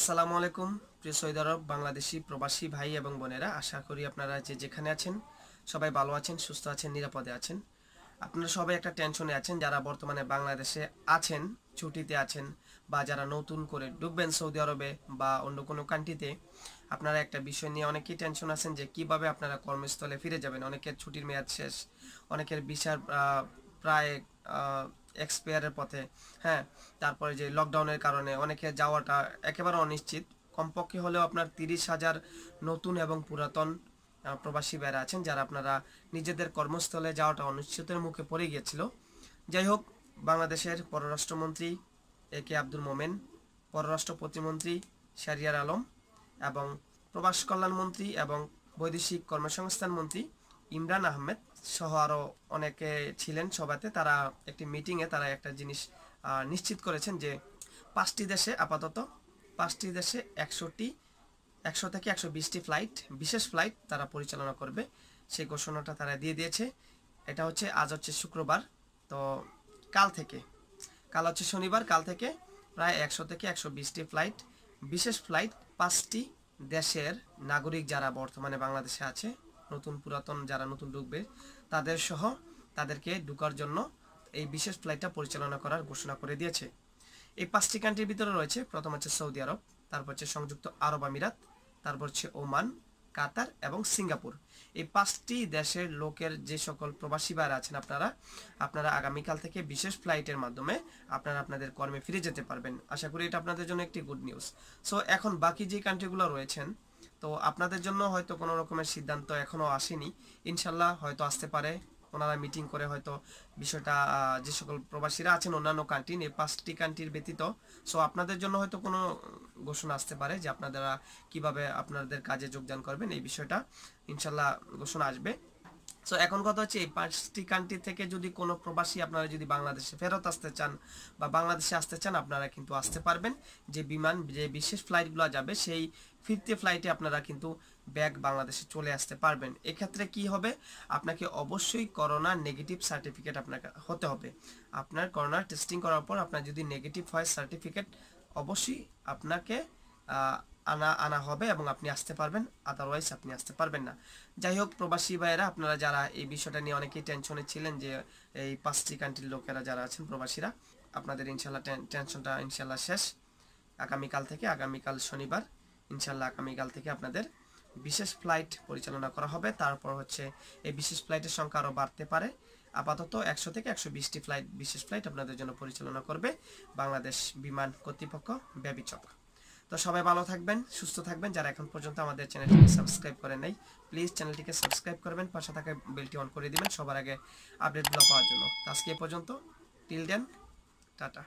আসসালামু আলাইকুম প্রিয় সৈয়দ আরব বাংলাদেশি প্রবাসী ভাই এবং বোনেরা আশা করি আপনারা যে যেখানে আছেন সবাই ভালো আছেন সুস্থ আছেন নিরাপদে আছেন আপনারা সবাই একটা টেনশনে আছেন যারা বর্তমানে বাংলাদেশে আছেন ছুটিতে আছেন বা যারা নতুন করে ডুববেন সৌদি আরবে বা অন্য কোনো কান্ট্রিতে আপনারা একটা বিষয় নিয়ে অনেকেই টেনশন আছেন যে কিভাবে আপনারা কর্মস্থলে ফিরে যাবেন অনেকের ছুটির মেয়াদ শেষ অনেকের বিচার প্রায় এক্সপায়ারের পথে হ্যাঁ তারপরে যে লকডাউনের কারণে অনেকে যাওয়াটা একেবারে অনিশ্চিত কমপক্ষে হলেও আপনার তিরিশ হাজার নতুন এবং পুরাতন প্রবাসী বেড়া আছেন যারা আপনারা নিজেদের কর্মস্থলে যাওয়াটা অনিশ্চিতের মুখে পড়ে গিয়েছিল যাই হোক বাংলাদেশের পররাষ্ট্রমন্ত্রী এ কে আব্দুল মোমেন পররাষ্ট্র প্রতিমন্ত্রী শারিয়ার আলম এবং প্রবাস কল্যাণ মন্ত্রী এবং বৈদেশিক কর্মসংস্থান মন্ত্রী ইমরান আহমেদ সহ আরও অনেকে ছিলেন সভাতে তারা একটি মিটিংয়ে তারা একটা জিনিস নিশ্চিত করেছেন যে পাঁচটি দেশে আপাতত পাঁচটি দেশে একশোটি একশো থেকে একশো বিশটি ফ্লাইট বিশেষ ফ্লাইট তারা পরিচালনা করবে সেই ঘোষণাটা তারা দিয়ে দিয়েছে এটা হচ্ছে আজ হচ্ছে শুক্রবার তো কাল থেকে কাল হচ্ছে শনিবার কাল থেকে প্রায় একশো থেকে একশো বিশটি ফ্লাইট বিশেষ ফ্লাইট পাঁচটি দেশের নাগরিক যারা বর্তমানে বাংলাদেশে আছে নতুন পুরাতন যারা নতুন ঢুকবে তাদের সহ তাদেরকে ঢুকার জন্য এই বিশেষ ফ্লাইটটা পরিচালনা করার ঘোষণা করে দিয়েছে এই পাঁচটি কান্ট্রির ভিতরে রয়েছে প্রথম হচ্ছে সৌদি আরব তারপর হচ্ছে সংযুক্ত আরব আমিরাত তারপর হচ্ছে ওমান কাতার এবং সিঙ্গাপুর এই পাঁচটি দেশের লোকের যে সকল প্রবাসী বা আছেন আপনারা আপনারা আগামীকাল থেকে বিশেষ ফ্লাইটের মাধ্যমে আপনারা আপনাদের কর্মে ফিরে যেতে পারবেন আশা করি এটা আপনাদের জন্য একটি গুড নিউজ সো এখন বাকি যে কান্ট্রিগুলো রয়েছেন তো আপনাদের জন্য হয়তো কোনো রকমের সিদ্ধান্ত এখনও আসেনি ইনশাল্লাহ হয়তো আসতে পারে ওনারা মিটিং করে হয়তো বিষয়টা যে সকল প্রবাসীরা আছেন অন্যান্য কান্ট্রি এই পাঁচটি কান্ট্রির ব্যতীত সো আপনাদের জন্য হয়তো কোনো ঘোষণা আসতে পারে যে আপনারা কিভাবে আপনাদের কাজে যোগদান করবেন এই বিষয়টা ইনশাল্লাহ ঘোষণা আসবে সো এখন কথা হচ্ছে এই পাঁচটি কান্ট্রি থেকে যদি কোনো প্রবাসী আপনারা যদি বাংলাদেশে ফেরত আসতে চান বা বাংলাদেশে আসতে চান আপনারা কিন্তু আসতে পারবেন যে বিমান যে বিশেষ ফ্লাইটগুলো যাবে সেই ফিরতে ফ্লাইটে আপনারা কিন্তু ব্যাক বাংলাদেশে চলে আসতে পারবেন এক্ষেত্রে কি হবে আপনাকে অবশ্যই করোনা নেগেটিভ সার্টিফিকেট আপনাকে হতে হবে আপনার করোনার টেস্টিং করার পর আপনার যদি নেগেটিভ হয় সার্টিফিকেট অবশ্যই আপনাকে আনা আনা হবে এবং আপনি আসতে পারবেন আদারওয়াইজ আপনি আসতে পারবেন না যাই হোক প্রবাসী ভাইয়েরা আপনারা যারা এই বিষয়টা নিয়ে অনেকেই টেনশনে ছিলেন যে এই পাঁচটি কান্ট্রির লোকেরা যারা আছেন প্রবাসীরা আপনাদের ইনশাল্লাহ টেনশনটা ইনশাল্লাহ শেষ আগামীকাল থেকে আগামীকাল শনিবার ইনশাল্লাহ আগামীকাল থেকে আপনাদের বিশেষ ফ্লাইট পরিচালনা করা হবে তারপর হচ্ছে এই বিশেষ ফ্লাইটের সংখ্যা আরও বাড়তে পারে আপাতত একশো থেকে একশো বিশটি ফ্লাইট বিশেষ ফ্লাইট আপনাদের জন্য পরিচালনা করবে বাংলাদেশ বিমান কর্তৃপক্ষ ব্যবিচক তো সবাই ভালো থাকবেন সুস্থ থাকবেন যারা এখন পর্যন্ত আমাদের চ্যানেলটিকে সাবস্ক্রাইব করে নাই প্লিজ চ্যানেলটিকে সাবস্ক্রাইব করবেন পাশে থাকা বেলটি অন করে দিবেন সবার আগে আপডেটগুলো পাওয়ার জন্য আজকে এ পর্যন্ত টিল দেন টাটা